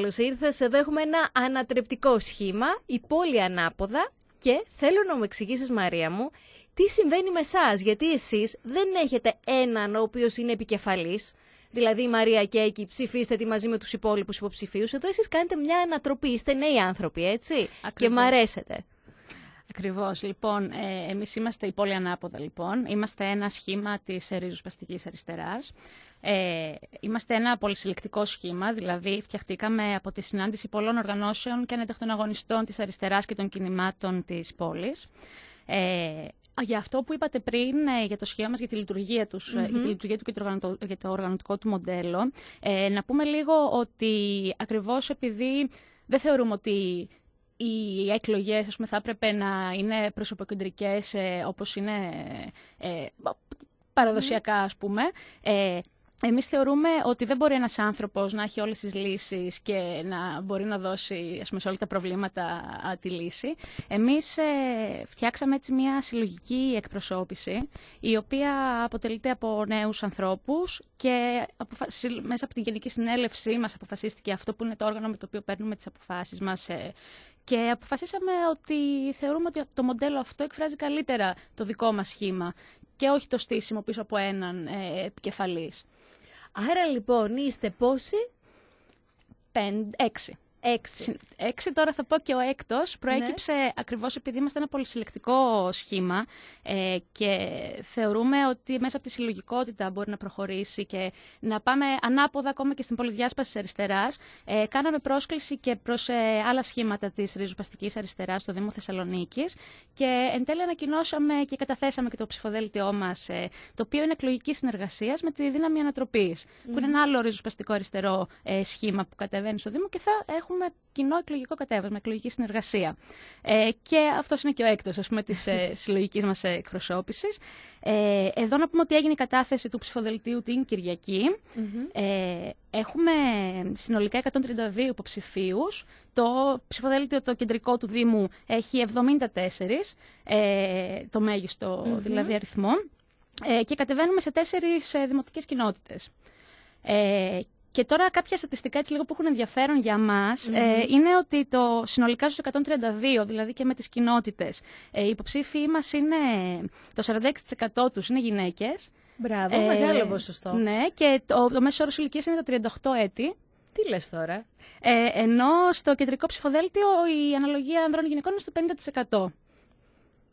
καλώς ήρθες. Εδώ έχουμε ένα ανατρεπτικό σχήμα, η πόλη ανάποδα. Και θέλω να μου εξηγήσεις, Μαρία μου, τι συμβαίνει με εσάς. Γιατί εσείς δεν έχετε έναν ο οποίος είναι επικεφαλής. Δηλαδή, η Μαρία και εκεί ψηφίστε τη μαζί με τους υπόλοιπους υποψηφίους. Εδώ εσείς κάνετε μια ανατροπή. Είστε νέοι άνθρωποι, έτσι. Και μ' αρέσετε. Ακριβώς. Λοιπόν, ε, εμείς είμαστε η πόλη ανάποδα, λοιπόν. Είμαστε ένα σχήμα της ρίζουσπαστική αριστεράς. Ε, είμαστε ένα πολυσυλλεκτικό σχήμα, δηλαδή φτιαχτήκαμε από τη συνάντηση πολλών οργανώσεων και ανέτεχτων αγωνιστών της αριστεράς και των κινημάτων της πόλης. Ε, για αυτό που είπατε πριν, ε, για το σχήμα μας, για τη λειτουργία, τους, ε, για λειτουργία του και το, για το οργανωτικό του μοντέλο, ε, να πούμε λίγο ότι ακριβώς επειδή δεν θεωρούμε ότι οι εκλογές θα έπρεπε να είναι προσωποκεντρικές ε, όπως είναι παραδοσιακά ας πούμε. Εμείς θεωρούμε ότι δεν μπορεί ένας άνθρωπος να έχει όλες τις λύσεις και να μπορεί να δώσει σε όλα τα προβλήματα τη λύση. Εμείς ε, φτιάξαμε έτσι μια συλλογική εκπροσώπηση η οποία αποτελείται από νέους ανθρώπους και μέσα από την Γενική Συνέλευση μας αποφασίστηκε αυτό που είναι το όργανο με το οποίο παίρνουμε τις αποφάσεις μας ε, και αποφασίσαμε ότι θεωρούμε ότι το μοντέλο αυτό εκφράζει καλύτερα το δικό μας σχήμα και όχι το στήσιμο πίσω από έναν ε, επικεφαλής. Άρα λοιπόν είστε πόσοι? Πέντε έξι. Έξι. Έξι τώρα θα πω και ο έκτος. Ναι. Προέκυψε ναι. ακριβώς επειδή είμαστε ένα πολυσυλλεκτικό σχήμα ε, και θεωρούμε ότι μέσα από τη συλλογικότητα μπορεί να προχωρήσει και να πάμε ανάποδα ακόμα και στην πολυδιάσπαση της αριστεράς. Ε, κάναμε πρόσκληση και προς ε, άλλα σχήματα της ριζοσπαστικής αριστεράς, στο Δήμο Θεσσαλονίκης. και εν τέλει ανακοινώσαμε και καταθέσαμε και το ψηφοδέλτιό μας ε, το οποίο είναι εκλογική συνεργασία με τη δύναμη ανατροπής. που είναι ένα άλλο ριζοσπαστικό αριστερό ε, σχήμα που κατεβαίνει στο Δήμο και θα έχουμε έχουμε κοινό εκλογικό κατέβασμα, εκλογική συνεργασία. Ε, και αυτός είναι και ο έκτος της ε, συλλογικής μας ε, εκπροσώπησης. Ε, εδώ να πούμε ότι έγινε η κατάθεση του ψηφοδελτίου την κυριακη Ε, έχουμε συνολικά 132 υποψηφίους. Το ψηφοδέλτιο το κεντρικό του Δήμου έχει 74, ε, το μεγιστο δηλαδή αριθμό. Ε, και κατεβαίνουμε σε τέσσερις δημοτικέ ε, δημοτικές Ε, και τώρα κάποια στατιστικά έτσι λίγο που έχουν ενδιαφέρον για μας ε, είναι ότι το συνολικά στους 132, δηλαδή και με τις κοινότητες, ε, οι υποψήφοι μας είναι, το 46% τους είναι γυναίκες. Μπράβο, ε, μεγάλο ποσοστό. Ναι, και το, μέσο όρος ηλικίας είναι τα 38 έτη. Τι λες τώρα. Ε, ενώ στο κεντρικό ψηφοδέλτιο η αναλογία ανδρών γυναικών είναι στο 50%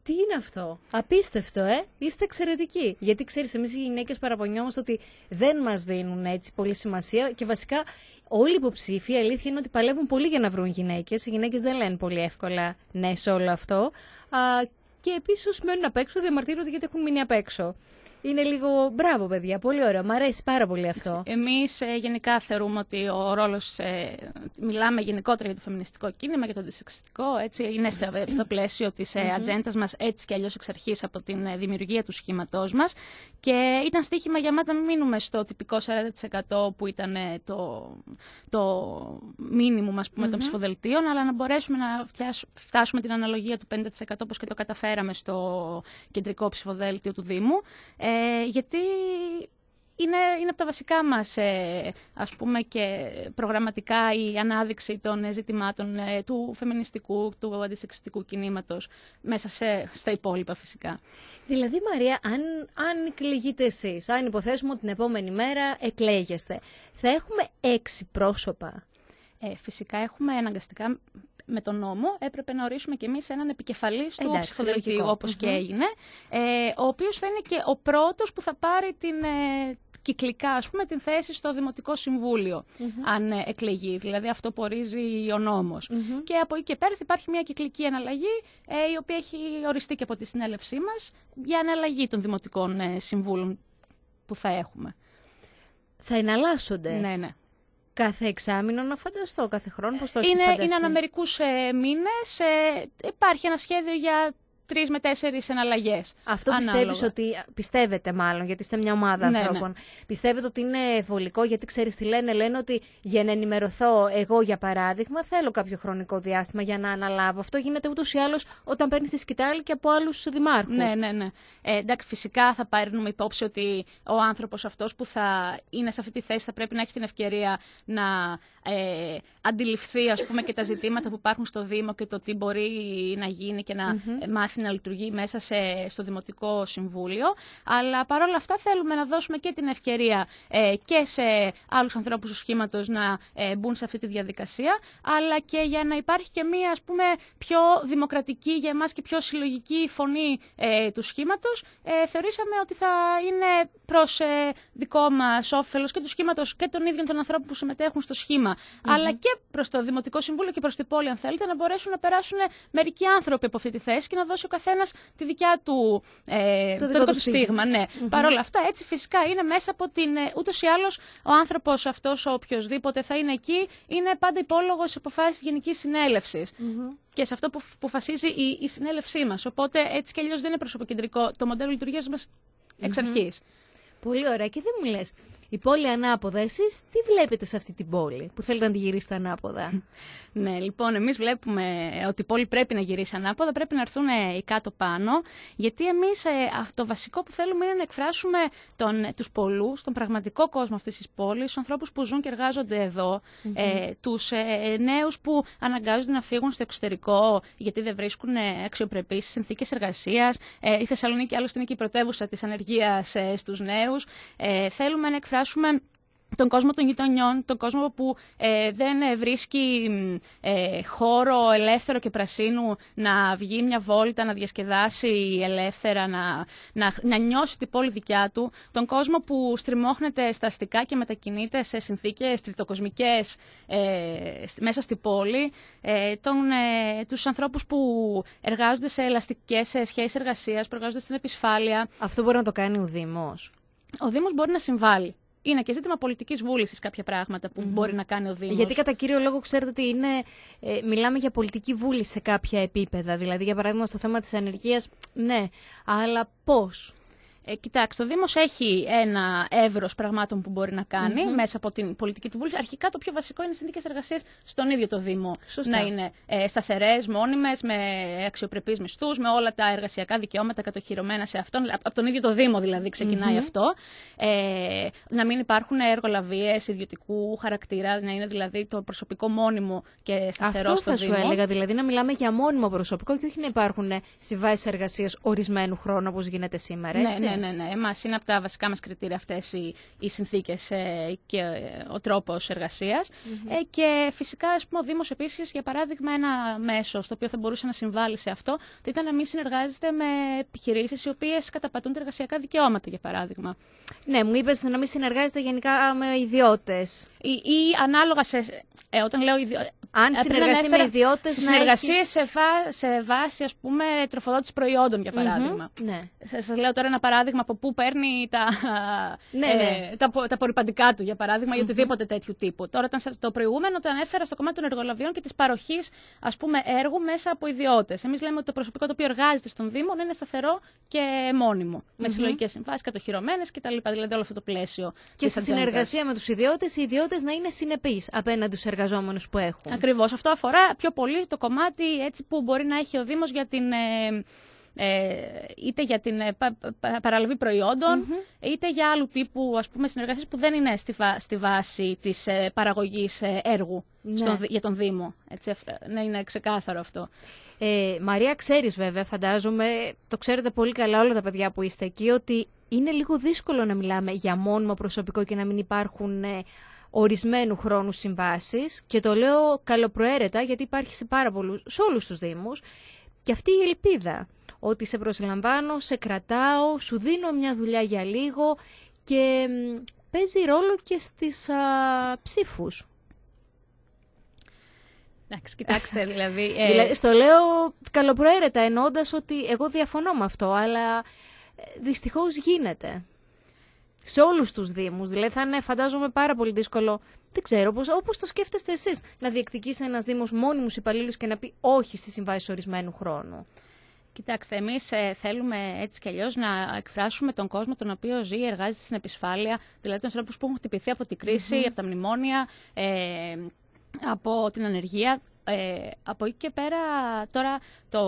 τι είναι αυτό. Απίστευτο, ε! Είστε εξαιρετικοί. Γιατί ξέρεις, εμείς οι γυναίκες παραπονιόμαστε ότι δεν μας δίνουν έτσι πολύ σημασία και βασικά όλοι οι υποψήφοι, η αλήθεια είναι ότι παλεύουν πολύ για να βρουν γυναίκες. Οι γυναίκες δεν λένε πολύ εύκολα ναι σε όλο αυτό. Α, και επίσης μένουν απ' έξω, διαμαρτύρονται γιατί έχουν μείνει απ' έξω είναι λίγο μπράβο, παιδιά. Πολύ ωραίο. Μ' αρέσει πάρα πολύ αυτό. Εμείς ε, γενικά θεωρούμε ότι ο ρόλος. Ε, μιλάμε γενικότερα για το φεμινιστικό κίνημα, για το αντισεξιστικό. Έτσι, είναι ε, στο πλαίσιο της ε, ατζέντας μας έτσι κι αλλιώς εξ αρχής από την δημιουργία του σχήματός μας. Και ήταν στοίχημα για μας να μην μείνουμε στο τυπικό 40% που ήταν το, το μήνυμο των ψηφοδελτίων, αλλά να μπορέσουμε να φτάσουμε την αναλογία του 50% όπως και το καταφέραμε στο κεντρικό ψηφοδέλτιο του Δήμου. Ε, γιατί είναι, είναι από τα βασικά μας, ε, ας πούμε, και προγραμματικά η ανάδειξη των ε, ζητημάτων του φεμινιστικού, του αντισεξιστικού κινήματος, μέσα σε, στα υπόλοιπα φυσικά. Δηλαδή, Μαρία, αν, αν εκλεγείτε εσείς, αν υποθέσουμε ότι την επόμενη μέρα εκλέγεστε, θα έχουμε έξι πρόσωπα. φυσικά έχουμε αναγκαστικά με τον νόμο έπρεπε να ορίσουμε και εμείς έναν επικεφαλής του ψυχοδελτίου, όπως και έγινε, ε, ο οποίος θα είναι και ο πρώτος που θα πάρει την, ε, κυκλικά ας πούμε, την θέση στο Δημοτικό αν ε, εκλεγεί. Δηλαδή αυτό που ορίζει ο νομος Και από εκεί και πέρα υπάρχει μια κυκλική αναλλαγή, ε, η οποία έχει οριστεί και από τη συνέλευσή μας, για αναλλαγή των Δημοτικών ε, Συμβούλων που θα έχουμε. Θα εναλλάσσονται. Ναι, ναι. Κάθε εξάμεινο να φανταστώ, κάθε χρόνο, πώς το έχει είναι, φανταστεί. Είναι αναμερικούς ε, μήνες, ε, υπάρχει ένα σχέδιο για τρεις με τέσσερις εναλλαγές. Αυτό πιστεύεις ότι. Πιστεύετε, μάλλον, γιατί είστε μια ομάδα ναι, ανθρώπων. Ναι. Πιστεύετε ότι είναι βολικό, γιατί ξέρεις τι λένε. Λένε ότι για να ενημερωθώ εγώ, για παράδειγμα, θέλω κάποιο χρονικό διάστημα για να αναλάβω. Αυτό γίνεται ούτως ή άλλως όταν παίρνεις τη σκητάλη και από άλλους δημάρχους. Ναι, ναι, ναι. Ε, εντάξει, φυσικά θα παίρνουμε υπόψη ότι ο άνθρωπος αυτός που θα είναι σε αυτή τη θέση θα πρέπει να έχει την ευκαιρία να ε, αντιληφθεί, ας πούμε, και τα ζητήματα που υπάρχουν στο Δήμο και το τι μπορεί να γίνει και να μάθει να λειτουργεί μέσα σε, στο Δημοτικό Συμβούλιο. Αλλά παρόλα αυτά θέλουμε να δώσουμε και την ευκαιρία ε, και σε άλλους ανθρώπους του σχήματος να ε, μπουν σε αυτή τη διαδικασία, αλλά και για να υπάρχει και μία ας πούμε, πιο δημοκρατική για εμάς και πιο συλλογική φωνή ε, του σχήματος. Ε, θεωρήσαμε ότι θα είναι προς δικό μας όφελος και του σχήματος και των ίδιων των ανθρώπων που συμμετέχουν στο σχημα αλλά και προς το Δημοτικό Συμβούλιο και προς την πόλη, αν θέλετε, να μπορέσουν να περάσουν μερικοί άνθρωποι από αυτή τη θέση και να δώσει ο καθένας τη δικιά του. Ε, το, στίγμα. Ναι. Παρ' όλα αυτά, έτσι φυσικά είναι μέσα από την. Ε, Ούτως ή άλλως, ο άνθρωπος αυτός, ο οποιοδήποτε θα είναι εκεί, είναι πάντα υπόλογος σε αποφάσεις γενικής Και σε αυτό που αποφασίζει η, η συνέλευσή μας. Οπότε έτσι κι αλλιώς δεν είναι προσωποκεντρικό. Το μοντέλο λειτουργίας μας εξ αρχη Πολύ ωραία. Και δεν μου λες, η πόλη ανάποδα, εσείς τι βλέπετε σε αυτή την πόλη που θέλετε να τη γυρίσετε ανάποδα. ναι, λοιπόν, εμείς βλέπουμε ότι η πόλη πρέπει να γυρίσει ανάποδα, πρέπει να έρθουν ε, οι κάτω πάνω, γιατί εμείς ε, το βασικό που θέλουμε είναι να εκφράσουμε ε, τους πολλούς, τον πραγματικό κόσμο αυτής της πόλης, τους ανθρώπους που ζουν και εργάζονται του νέους που αναγκάζονται να φύγουν στο εξωτερικό γιατί δεν βρίσκουν αξιοπρεπείς συνθήκες εργασίας. η Θεσσαλονίκη, άλλωστε, είναι και η πρωτεύουσα της ανεργίας στους νέους. Ε, θέλουμε να εκφράσουμε τον κόσμο των γειτονιών, τον κόσμο που ε, δεν ε, βρίσκει χώρο ελεύθερο και πρασίνου να βγει μια βόλτα, να διασκεδάσει ελεύθερα, να, να, να νιώσει την πόλη δικιά του, τον κόσμο που στριμώχνεται στα αστικά και μετακινείται σε συνθήκες τριτοκοσμικές μέσα στην πόλη, τον, τους ανθρώπους που εργάζονται σε ελαστικές σχέσεις εργασίας, που εργάζονται στην επισφάλεια. Αυτό μπορεί να το κάνει ο Δήμος ο Δήμος μπορεί να συμβάλλει. Είναι και ζήτημα πολιτικής βούλησης κάποια πράγματα που μπορεί να κάνει ο Δήμος. Γιατί κατά κύριο λόγο, ξέρετε ότι είναι, ε, μιλάμε για πολιτική βούληση σε κάποια επίπεδα. Δηλαδή, για παράδειγμα, στο θέμα της ανεργίας, ναι, αλλά πώς. Ε, κοιτάξτε, ο Δήμος έχει ένα εύρος πραγμάτων που μπορεί να κανει μέσα από την πολιτική του βούληση. Αρχικά το πιο βασικό είναι οι συνθήκες εργασίας στον ίδιο το Δήμο. Σωστά. Να είναι ε, σταθερές, μόνιμες, με αξιοπρεπείς μισθούς, με όλα τα εργασιακά δικαιώματα κατοχυρωμένα σε αυτόν. Από τον ίδιο το Δήμο δηλαδή ξεκινάει αυτό. Ε, να μην υπάρχουν εργολαβίες ιδιωτικού χαρακτήρα, να είναι δηλαδή το προσωπικό μόνιμο και σταθερό αυτό στο Δήμο. Αυτό σου έλεγα, δηλαδή να μιλάμε για μόνιμο προσωπικό και όχι να υπάρχουν συμβάσεις εργασίας ορισμένου χρόνου όπως γίνεται σήμερα. Ναι, έτσι. Ναι, ναι, ναι. Μα είναι από τα βασικά μας κριτήρια αυτές οι, οι συνθήκες ε, και ε, ο τρόπος Ε, και φυσικά, ας πούμε, ο Δήμος επίσης, για παράδειγμα, ένα μέσο στο οποίο θα μπορούσε να συμβάλλει σε αυτό, θα ήταν να μην συνεργάζεται με επιχειρήσεις οι οποίες καταπατούν εργασιακά δικαιώματα, για παράδειγμα. Ναι, μου είπες να μην συνεργάζεται γενικά με ιδιώτες. Ή, ανάλογα σε... Ε, όταν λέω αν συνεργαστεί με ιδιώτε. Συνεργασίες έχει... σε, σε βάση, ας πούμε, προϊόντων, για παράδειγμα. ναι. Σας λέω τώρα ένα παράδειγμα από πού παίρνει τα, ναι, Ε, ναι. τα, τα απορριπαντικά του, για παράδειγμα, mm-hmm. ή οτιδήποτε τέτοιου τύπου. Τώρα, το προηγούμενο το ανέφερα στο κομμάτι των εργολαβιών και της παροχής, πούμε, έργου μέσα από ιδιώτες. Εμείς λέμε ότι το προσωπικό το οποίο εργάζεται στον Δήμο είναι σταθερό και μονιμο mm-hmm. Με συλλογικές συμβάσεις, κατοχυρωμένες κτλ. Δηλαδή, όλο αυτό το πλαίσιο. Και στη συνεργασία με τους ιδιώτες, οι ιδιώτες να είναι συνεπείς απέναντι στους εργαζόμενους που έχουν. Αυτό αφορά πιο πολύ το κομμάτι έτσι που μπορεί να έχει ο Δήμος για την... Ε, ε είτε για την ε, παραλαβή είτε για άλλου τύπου ας πούμε, συνεργασίες που δεν είναι στη, βάση της ε, παραγωγής ε, έργου ναι. στον, για τον Δήμο. Έτσι, είναι ξεκάθαρο αυτό. Ε, Μαρία, ξέρεις βέβαια, φαντάζομαι, το ξέρετε πολύ καλά όλα τα παιδιά που είστε εκεί, ότι είναι λίγο δύσκολο να μιλάμε για μόνιμο προσωπικό και να μην υπάρχουν ορισμένου χρόνου συμβάσεις και το λέω καλοπροαίρετα γιατί υπάρχει σε πάρα πολλούς, σε όλους τους Δήμους και αυτή η ελπίδα ότι σε προσλαμβάνω, σε κρατάω, σου δίνω μια δουλειά για λίγο και παίζει ρόλο και στις ψήφου. ψήφους. Εντάξει, κοιτάξτε, δηλαδή. Ε, στο λέω καλοπροαίρετα, εννοώντας ότι εγώ διαφωνώ με αυτό, αλλά ε, δυστυχώς γίνεται σε όλους τους Δήμους. Δηλαδή, θα είναι, φαντάζομαι, πάρα πολύ δύσκολο. Δεν ξέρω, όπως το σκέφτεστε εσείς, να διεκδικήσει ένας Δήμος μόνιμους υπαλλήλους και να πει όχι στις συμβάσεις ορισμένου χρόνου. Κοιτάξτε, εμείς ε, θέλουμε έτσι κι αλλιώς να εκφράσουμε τον κόσμο τον οποίο ζει, εργάζεται στην επισφάλεια, δηλαδή τους ανθρώπους που έχουν χτυπηθεί από την κριση από τα μνημόνια, ε, από την ανεργία. Ε, από εκεί και πέρα τώρα το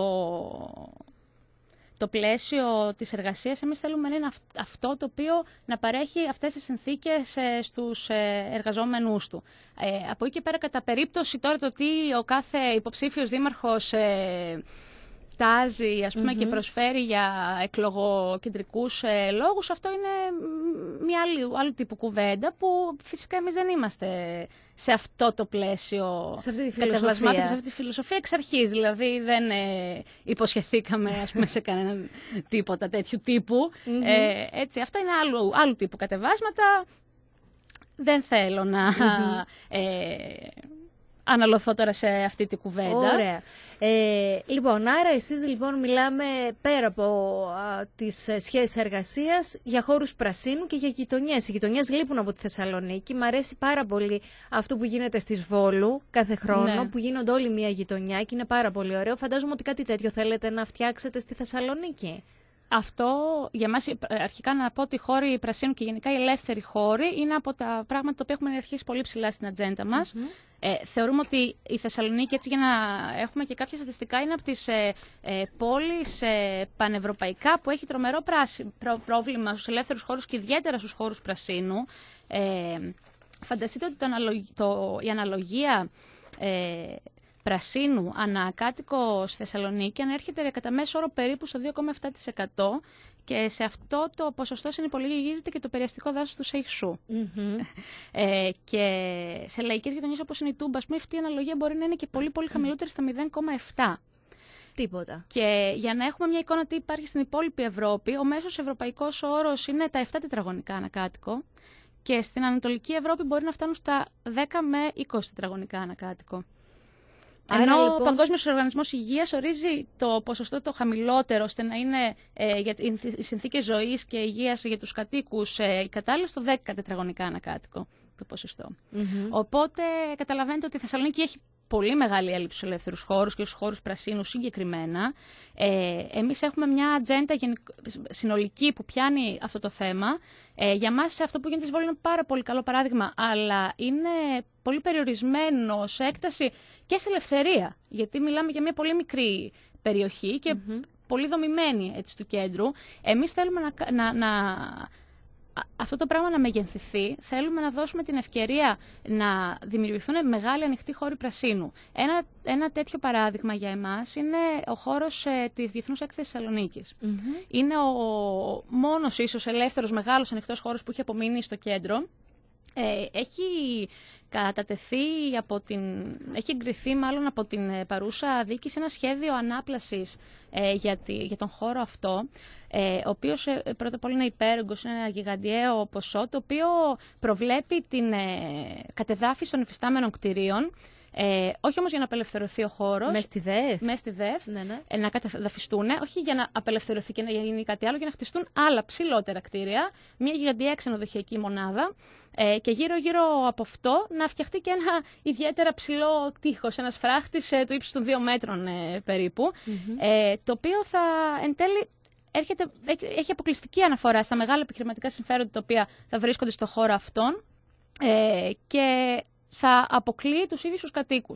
το πλαίσιο της εργασίας, εμείς θέλουμε να είναι αυτό το οποίο να παρέχει αυτές τις συνθήκες ε, στους ε, εργαζόμενούς του. Ε, από εκεί και πέρα, κατά περίπτωση τώρα το τι ο κάθε υποψήφιος δήμαρχος κοιτάζει ας πουμε και προσφέρει για εκλογοκεντρικούς ε, λόγους, αυτό είναι μια άλλη, άλλου τύπου κουβέντα που φυσικά εμείς δεν είμαστε σε αυτό το πλαίσιο σε τη φιλοσοφία. σε αυτή τη φιλοσοφία εξ αρχής. Δηλαδή δεν ε, υποσχεθήκαμε ας πούμε, σε κανέναν τίποτα τέτοιου ε, έτσι, αυτά είναι άλλου, άλλου τύπου κατεβάσματα. Δεν θέλω να αναλωθώ τώρα σε αυτή την κουβέντα. Ωραία. Ε, λοιπόν, άρα εσείς λοιπόν μιλάμε πέρα από α, τις ε, σχέσεις εργασίας για χώρους πρασίνου και για γειτονιές. Οι γειτονιές λείπουν από τη Θεσσαλονίκη. Μ' αρέσει πάρα πολύ αυτό που γίνεται στις Βόλου κάθε χρόνο, ναι. που γίνονται όλοι μια γειτονιά και είναι πάρα πολύ ωραίο. Φαντάζομαι ότι κάτι τέτοιο θέλετε να φτιάξετε στη Θεσσαλονίκη. Αυτό για μας ε, αρχικά να πω ότι οι χώροι πρασίνου και γενικά οι ελεύθεροι χώροι είναι από τα πράγματα που έχουμε αρχίσει πολύ ψηλά στην ατζέντα μας. Ε, θεωρούμε ότι η Θεσσαλονίκη, έτσι για να έχουμε και κάποια στατιστικά, είναι από τις ε, ε πόλεις ε, πανευρωπαϊκά που έχει τρομερό πράσι, πρόβλημα στους ελεύθερους χώρους και ιδιαίτερα στους χώρους πρασίνου. φανταστείτε ότι το, η αναλογία πρασίνου ανακάτοικο στη Θεσσαλονίκη ανέρχεται κατά μέσο όρο περίπου στο 2,7% και σε αυτό το ποσοστό συνυπολογίζεται και το περιαστικό δάσος του σειχσου Ε, και σε λαϊκές γειτονιές όπως είναι η Τούμπα, πούμε, αυτή η αναλογία μπορεί να είναι και πολύ, πολύ χαμηλότερη στα 0,7. Τίποτα. Και για να έχουμε μια εικόνα τι υπάρχει στην υπόλοιπη Ευρώπη, ο μέσος ευρωπαϊκός όρος είναι τα 7 τετραγωνικά ανακάτοικο και στην Ανατολική Ευρώπη μπορεί να φτάνουν στα 10 με 20 τετραγωνικά ανακάτοικο. Ενώ λοιπόν... ο Παγκόσμιος Οργανισμός Υγείας ορίζει το ποσοστό το χαμηλότερο ώστε να είναι ε, για, οι συνθήκες ζωής και υγείας για τους κατοίκους ε, κατάλληλε στο 10 τετραγωνικά ανακάτοικο το ποσοστο mm Οπότε καταλαβαίνετε ότι η Θεσσαλονίκη έχει πολύ μεγάλη έλλειψη στους ελεύθερους χώρους και στους χώρους πρασίνου συγκεκριμένα. Ε, Εμείς έχουμε μια ατζέντα συνολική που πιάνει αυτό το θέμα. Ε, για μας αυτό που γίνεται στη Βόλη είναι πάρα πολύ καλό παράδειγμα, αλλά είναι πολύ περιορισμένο σε έκταση και σε ελευθερία. Γιατί μιλάμε για μια πολύ μικρή περιοχή και πολύ δομημένη έτσι, του κέντρου. Εμείς θέλουμε να, να, να αυτό το πράγμα να μεγενθηθεί, θέλουμε να δώσουμε την ευκαιρία να δημιουργηθούν μεγάλοι ανοιχτοί χώροι πρασίνου. Ένα, ένα τέτοιο παράδειγμα για εμάς είναι ο χώρος ε, της Διεθνούς Έκθεσης Είναι ο μόνος ίσως ελεύθερος μεγάλος ανοιχτός χώρος που έχει απομείνει στο κέντρο. Ε, έχει κατατεθεί από την, έχει εγκριθεί μάλλον από την ε, παρούσα σε ένα σχέδιο ανάπλασης ε, για, τον χώρο αυτό, ε, ο οποίος ε, πρώτα απ' όλα είναι υπέρογκος, είναι ένα γιγαντιαίο ποσό, το οποίο προβλέπει την ε, κατεδάφιση των υφιστάμενων κτηρίων, ε, όχι όμως για να απελευθερωθεί ο χώρος. Μες στη ΔΕΦ. Μες στη ΔΕΦ. Ναι, ναι. Ε, να καταδαφιστούν. Όχι για να απελευθερωθεί και να γίνει κάτι άλλο, για να χτιστούν άλλα ψηλότερα κτίρια. Μια γιγαντιαία ξενοδοχειακή μονάδα. Ε, και γύρω-γύρω από αυτό να φτιαχτεί και ένα ιδιαίτερα ψηλό τείχος, ένας φράχτης ε, του ύψους των 2 μέτρων ε, περιπου Ε, το οποίο θα εν τέλει έρχεται, ε, έχει αποκλειστική αναφορά στα μεγάλα επιχειρηματικά συμφέροντα τα οποία θα βρίσκονται στο χώρο αυτών. Ε, και θα αποκλείει τους ίδιους τους κατοίκους.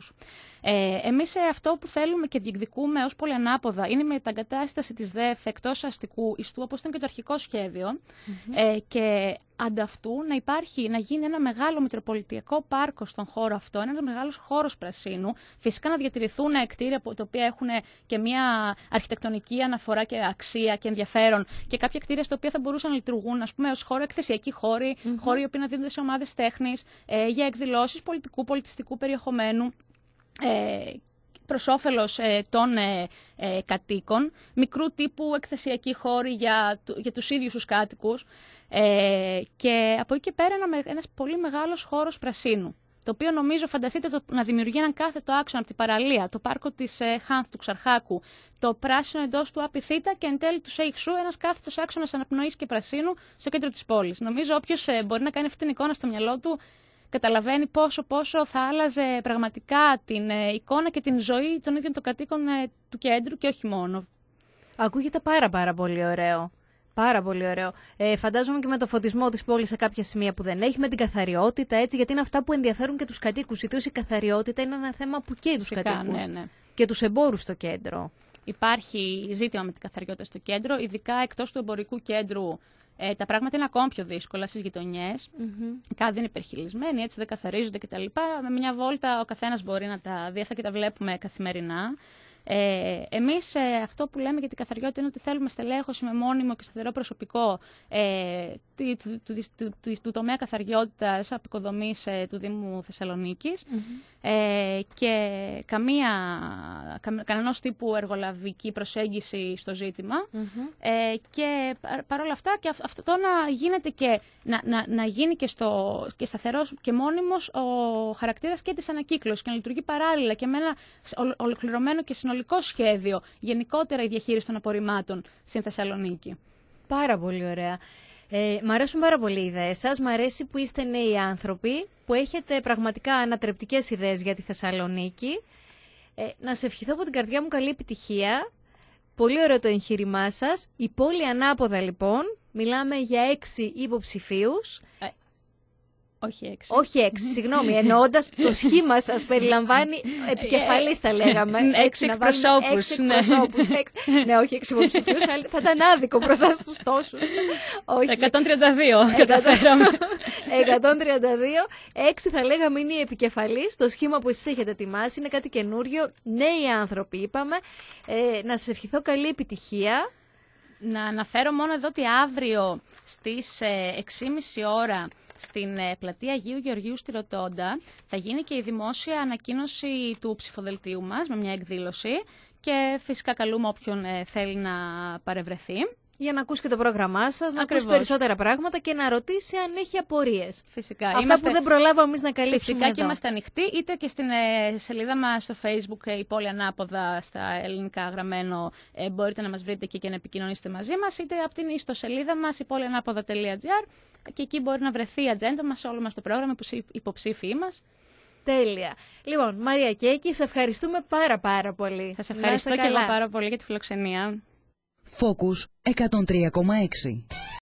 Ε, Εμεί αυτό που θέλουμε και διεκδικούμε ως πολυανάποδα είναι η μεταγκατάσταση της ΔΕΘ εκτός αστικού ιστού, όπως ήταν και το αρχικό ε, και ανταυτού να υπάρχει, να γίνει ένα μεγάλο μητροπολιτιακό πάρκο στον χώρο αυτό, ένας μεγάλος χώρος πρασίνου. Φυσικά να διατηρηθούν κτίρια τα οποία έχουν και μια αρχιτεκτονική αναφορά και αξία και ενδιαφέρον και κάποια κτίρια στα οποία θα μπορούσαν να λειτουργούν, ας πούμε, ως χώρο εκθεσιακοί χώροι, mm-hmm. χώροι οι οποίοι να δίνονται σε ομάδες τέχνης ε, για εκδηλώσεις πολιτικού, πολιτιστικού περιεχομένου. Ε, προς όφελος ε, των ε, ε, κατοίκων, μικρού τύπου εκθεσιακοί χώροι για, για τους ίδιους τους κάτοικους. και από εκεί και πέρα ένα πολύ μεγάλος χώρος πρασίνου το οποίο νομίζω φανταστείτε να δημιουργεί έναν κάθετο άξονα από την παραλία, το πάρκο της ε, Χάνθ του Ξαρχάκου, το πράσινο εντός του Απιθύτα και εν τέλει του Σέιξου ένας κάθετος άξονας αναπνοής και πρασίνου στο κέντρο της πόλης. Νομίζω όποιος μπορεί να κάνει αυτή την εικόνα στο μυαλό του, καταλαβαίνει πόσο πόσο θα άλλαζε πραγματικά την ε, εικόνα και την ζωή των ίδιων των κατοίκων ε, του κέντρου και όχι μόνο. Ακούγεται πάρα πάρα πολύ ωραίο. Πάρα πολύ ωραίο. Ε, φαντάζομαι και με το φωτισμό της πόλης σε κάποια σημεία που δεν έχει, με την καθαριότητα, έτσι, γιατί είναι αυτά που ενδιαφέρουν και τους κατοίκους. Ιδίως η καθαριότητα είναι ένα θέμα που καίει τους κατοίκους. Ναι, ναι. Και τους εμπόρους στο κέντρο. Υπάρχει ζήτημα με την καθαριότητα στο κέντρο, ειδικά εκτός του εμπορικού κέντρου ε, τα πράγματα είναι ακόμα πιο δύσκολα στις γειτονιές. Mm-hmm. Κάτι δεν υπερχειλισμένοι, έτσι δεν καθαρίζονται κτλ. Με μια βόλτα ο καθένας μπορεί να τα δει αυτά και τα βλέπουμε καθημερινά. Ε, Εμείς ε, αυτό που λέμε για την καθαριότητα είναι ότι θέλουμε στελέχωση με μόνιμο και σταθερό προσωπικό ε, του, του, του, του, τομέα καθαριότητας αποκοδομής ε, του Δήμου mm-hmm. ε, και καμία, κα, κανένα τύπου εργολαβική προσέγγιση στο ζητημα mm-hmm. και παρόλα αυτά, και αυτό να γίνεται και να, γίνει και, στο, και σταθερός και μόνιμος ο χαρακτήρας και της ανακύκλωσης και να λειτουργεί παράλληλα και με ένα ολοκληρωμένο και συνολικό συνολικό σχέδιο, γενικότερα η διαχείριση των απορριμμάτων στην Θεσσαλονίκη. Πάρα πολύ ωραία. Ε, μ' αρέσουν πάρα πολύ οι ιδέες σας. Μ' αρέσει που είστε νέοι άνθρωποι, που έχετε πραγματικά ανατρεπτικές ιδέες για τη Θεσσαλονίκη. Ε, να σε ευχηθώ από την καρδιά μου καλή επιτυχία. Πολύ ωραίο το εγχείρημά σας, Η πόλη ανάποδα λοιπόν. Μιλάμε για έξι υποψηφίους. Ε, όχι έξι. Όχι έξι, συγγνώμη. Εννοώντας το σχήμα σας περιλαμβάνει επικεφαλής, τα λέγαμε. Ε, έξι εκπροσώπου. Ναι. Έξι Ναι, όχι έξι υποψηφίους, αλλά θα ήταν άδικο μπροστά στου τόσου. 132 καταφέραμε. 132. Έξι θα λέγαμε είναι οι επικεφαλής. Το σχήμα που εσείς έχετε ετοιμάσει είναι κάτι καινούριο. Νέοι άνθρωποι, είπαμε. Ε, να σας ευχηθώ καλή επιτυχία. Να αναφέρω μόνο εδώ ότι αύριο στις 6.30 ε, ώρα στην ε, πλατεία Αγίου Γεωργίου στη Ρωτώντα. Θα γίνει και η δημόσια ανακοίνωση του ψηφοδελτίου μας με μια εκδήλωση και φυσικά καλούμε όποιον ε, θέλει να παρευρεθεί για να ακούσει και το πρόγραμμά σας, να ακούσει περισσότερα πράγματα και να ρωτήσει αν έχει απορίες. Φυσικά. Αυτά είμαστε... που δεν προλάβαμε εμείς να καλύψουμε. Φυσικά και είμαστε ανοιχτοί, είτε και στην ε, σελίδα μας στο Facebook, ε, η πόλη ανάποδα στα ελληνικά γραμμένο, ε, μπορείτε να μας βρείτε και, και να επικοινωνήσετε μαζί μας, είτε από την ιστοσελίδα μας, η πόλη και εκεί μπορεί να βρεθεί η ατζέντα μας, όλο μας το πρόγραμμα, που υποψήφοι μας. Τέλεια. Λοιπόν, Μαρία Κέκη, σε ευχαριστούμε πάρα πάρα πολύ. Σας ευχαριστώ και εγώ πάρα πολύ για τη φιλοξενία. Φόκους 103,6